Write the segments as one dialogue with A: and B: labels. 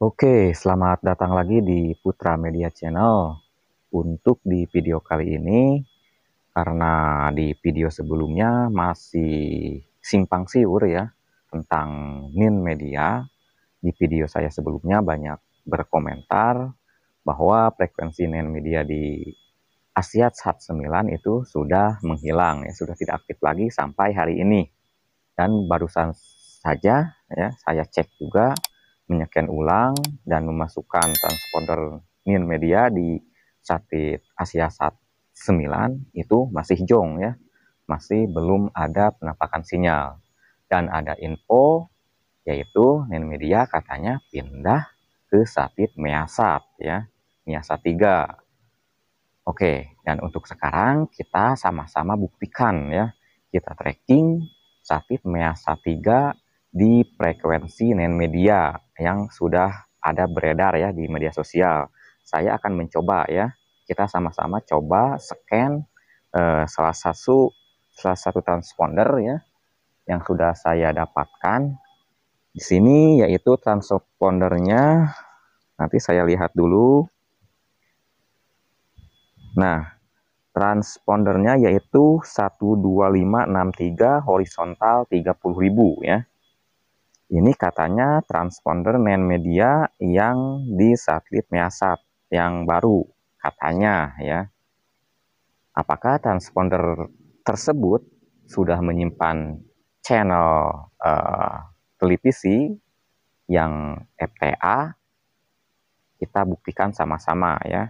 A: Oke, selamat datang lagi di Putra Media Channel. Untuk di video kali ini, karena di video sebelumnya masih simpang siur ya tentang min media, di video saya sebelumnya banyak berkomentar bahwa frekuensi Nin media di Asia 9 itu sudah menghilang ya sudah tidak aktif lagi sampai hari ini dan barusan saja ya saya cek juga menyeken ulang dan memasukkan transponder NIN media di satit Asia 9 itu masih jong ya, masih belum ada penampakan sinyal. Dan ada info yaitu NIN media katanya pindah ke satit Measat ya, Measat 3. Oke, dan untuk sekarang kita sama-sama buktikan ya. Kita tracking satit Measat 3 di frekuensi nen media yang sudah ada beredar ya di media sosial. Saya akan mencoba ya. Kita sama-sama coba scan eh, salah satu salah satu transponder ya yang sudah saya dapatkan di sini yaitu transpondernya nanti saya lihat dulu. Nah, transpondernya yaitu 12563 horizontal 30.000 ya ini katanya transponder main media yang di satelit Measat yang baru katanya ya. Apakah transponder tersebut sudah menyimpan channel uh, televisi yang FTA? Kita buktikan sama-sama ya.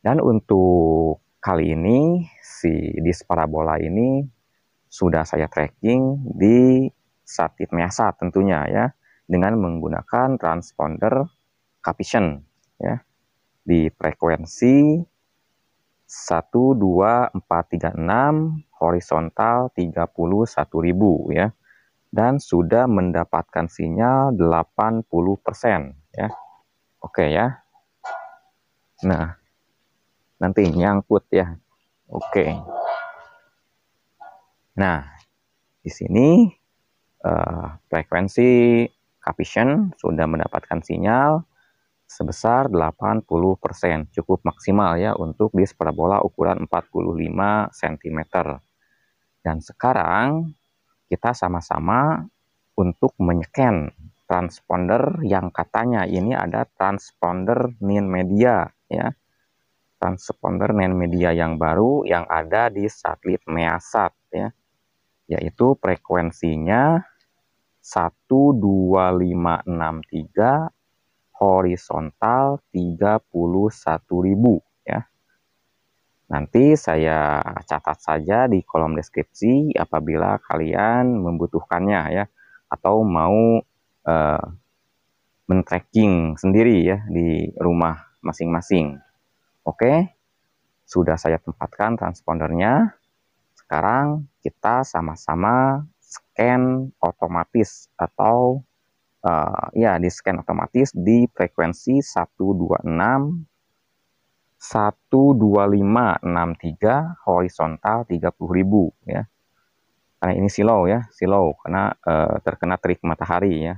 A: Dan untuk kali ini si disparabola parabola ini sudah saya tracking di Satit Measa tentunya ya dengan menggunakan transponder Capition ya di frekuensi enam horizontal 31.000 ya dan sudah mendapatkan sinyal 80% ya. Oke ya. Nah, nanti nyangkut ya. Oke. Nah, di sini uh, frekuensi coefficient sudah mendapatkan sinyal sebesar 80%, cukup maksimal ya untuk di parabola ukuran 45 cm. Dan sekarang kita sama-sama untuk menyeken transponder yang katanya ini ada transponder nin media ya. Transponder nin media yang baru yang ada di satelit Measat ya yaitu frekuensinya 12563 horizontal 31.000 ya. Nanti saya catat saja di kolom deskripsi apabila kalian membutuhkannya ya atau mau eh, men-tracking sendiri ya di rumah masing-masing. Oke. Sudah saya tempatkan transpondernya sekarang kita sama-sama scan otomatis atau uh, ya di scan otomatis di frekuensi 126 12563 horizontal 30.000 ya. Karena ini silo ya, silo karena uh, terkena terik matahari ya.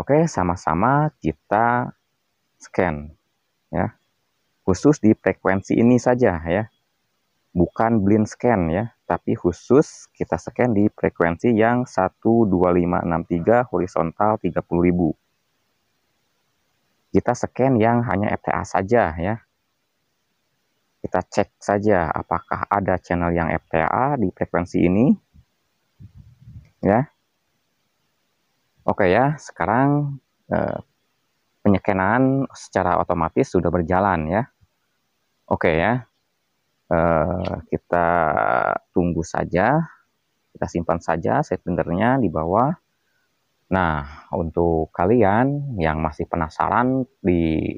A: Oke, sama-sama kita scan ya. Khusus di frekuensi ini saja ya bukan blind scan ya, tapi khusus kita scan di frekuensi yang 12563 horizontal 30.000. Kita scan yang hanya FTA saja ya. Kita cek saja apakah ada channel yang FTA di frekuensi ini. Ya. Oke ya, sekarang eh, penyekenan secara otomatis sudah berjalan ya. Oke ya, Eh, kita tunggu saja, kita simpan saja sekundernya di bawah. Nah, untuk kalian yang masih penasaran di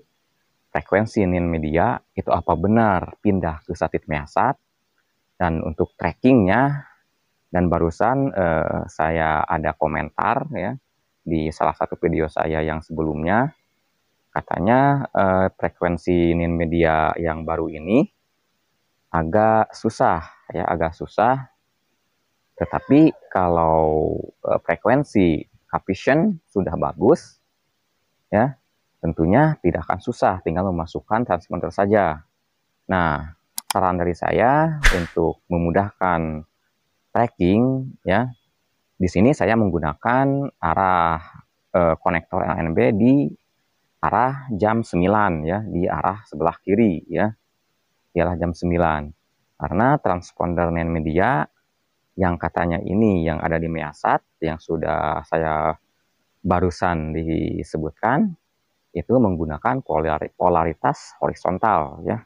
A: frekuensi nin media itu apa benar pindah ke satit miasat dan untuk trackingnya dan barusan eh, saya ada komentar ya di salah satu video saya yang sebelumnya katanya eh, frekuensi nin media yang baru ini agak susah ya, agak susah. Tetapi kalau uh, frekuensi coefficient sudah bagus ya, tentunya tidak akan susah tinggal memasukkan transponder saja. Nah, saran dari saya untuk memudahkan tracking ya di sini saya menggunakan arah e, konektor konektor LNB di arah jam 9 ya di arah sebelah kiri ya ialah jam 9. Karena transponder media yang katanya ini yang ada di Measat yang sudah saya barusan disebutkan itu menggunakan polaritas horizontal ya.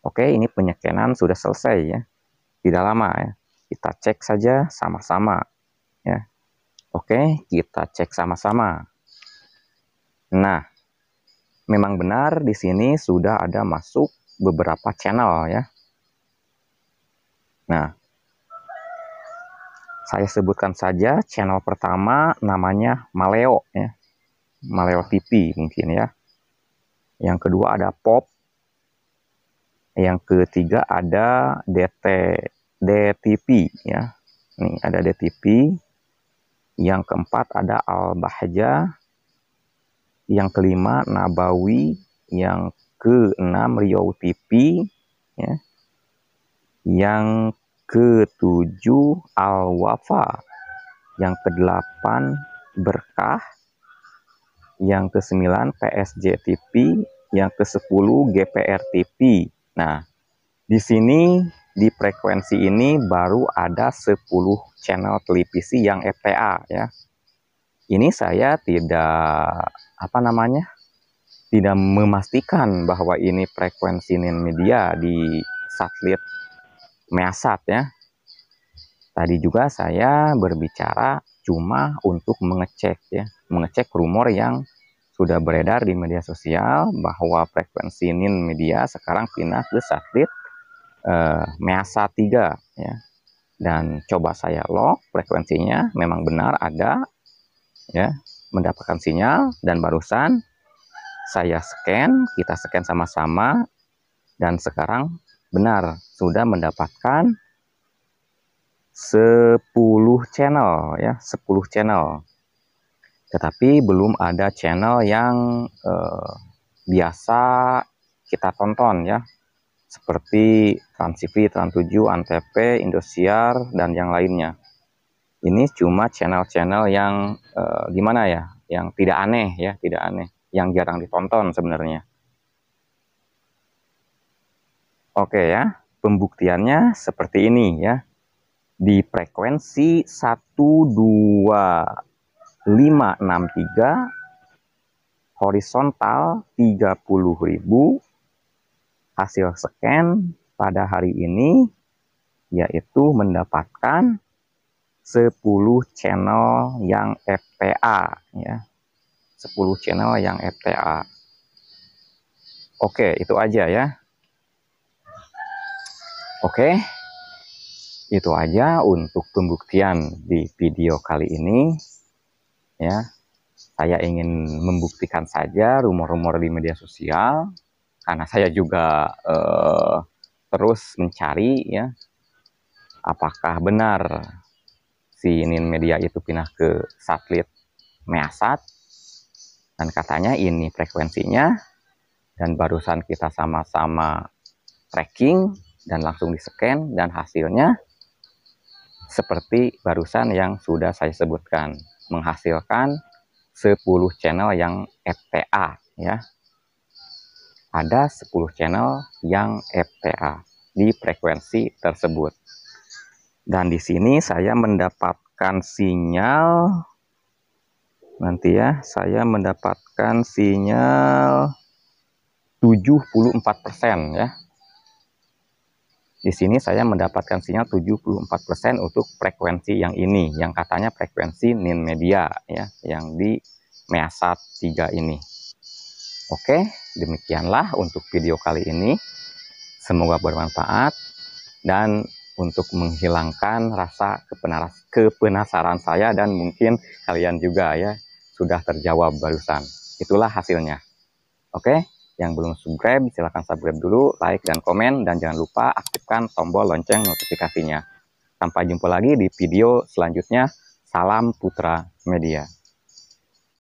A: Oke, ini penyekenan sudah selesai ya. Tidak lama ya. Kita cek saja sama-sama ya. Oke, kita cek sama-sama. Nah, memang benar di sini sudah ada masuk beberapa channel ya. Nah, saya sebutkan saja channel pertama namanya Maleo ya. Maleo TV mungkin ya. Yang kedua ada Pop. Yang ketiga ada DT DTP ya. Nih ada DTP. Yang keempat ada Al Bahja. Yang kelima Nabawi. Yang ke-6 Riau TV ya. Yang ke-7 Al-Wafa, yang ke-8 Berkah, yang ke-9 PSJ TV, yang ke-10 GPR TV. Nah, di sini di frekuensi ini baru ada 10 channel televisi yang FPA ya. Ini saya tidak apa namanya? tidak memastikan bahwa ini frekuensi nin media di satelit Measat ya. Tadi juga saya berbicara cuma untuk mengecek ya, mengecek rumor yang sudah beredar di media sosial bahwa frekuensi nin media sekarang pindah ke satelit eh, measat 3 ya. Dan coba saya log frekuensinya memang benar ada ya, mendapatkan sinyal dan barusan saya scan, kita scan sama-sama, dan sekarang benar sudah mendapatkan 10 channel ya, 10 channel. Tetapi belum ada channel yang eh, biasa kita tonton ya, seperti Trans TV, Trans7, Antv, Indosiar, dan yang lainnya. Ini cuma channel-channel yang eh, gimana ya, yang tidak aneh ya, tidak aneh yang jarang ditonton sebenarnya. Oke ya, pembuktiannya seperti ini ya. Di frekuensi 1, 2, 5, 6, 3, horizontal 30.000 hasil scan pada hari ini yaitu mendapatkan 10 channel yang FPA ya. 10 channel yang FTA. Oke, itu aja ya. Oke, itu aja untuk pembuktian di video kali ini. Ya, saya ingin membuktikan saja rumor-rumor di media sosial karena saya juga eh, terus mencari ya apakah benar si Nin Media itu pindah ke satelit Measat dan katanya ini frekuensinya. Dan barusan kita sama-sama tracking dan langsung di-scan dan hasilnya seperti barusan yang sudah saya sebutkan. Menghasilkan 10 channel yang FTA ya. Ada 10 channel yang FTA di frekuensi tersebut. Dan di sini saya mendapatkan sinyal nanti ya saya mendapatkan sinyal 74% ya. Di sini saya mendapatkan sinyal 74% untuk frekuensi yang ini, yang katanya frekuensi nin media ya, yang di MEASAT 3 ini. Oke, demikianlah untuk video kali ini. Semoga bermanfaat dan untuk menghilangkan rasa kepenasaran saya dan mungkin kalian juga ya sudah terjawab barusan. Itulah hasilnya. Oke, yang belum subscribe silahkan subscribe dulu, like dan komen, dan jangan lupa aktifkan tombol lonceng notifikasinya. Sampai jumpa lagi di video selanjutnya. Salam Putra Media.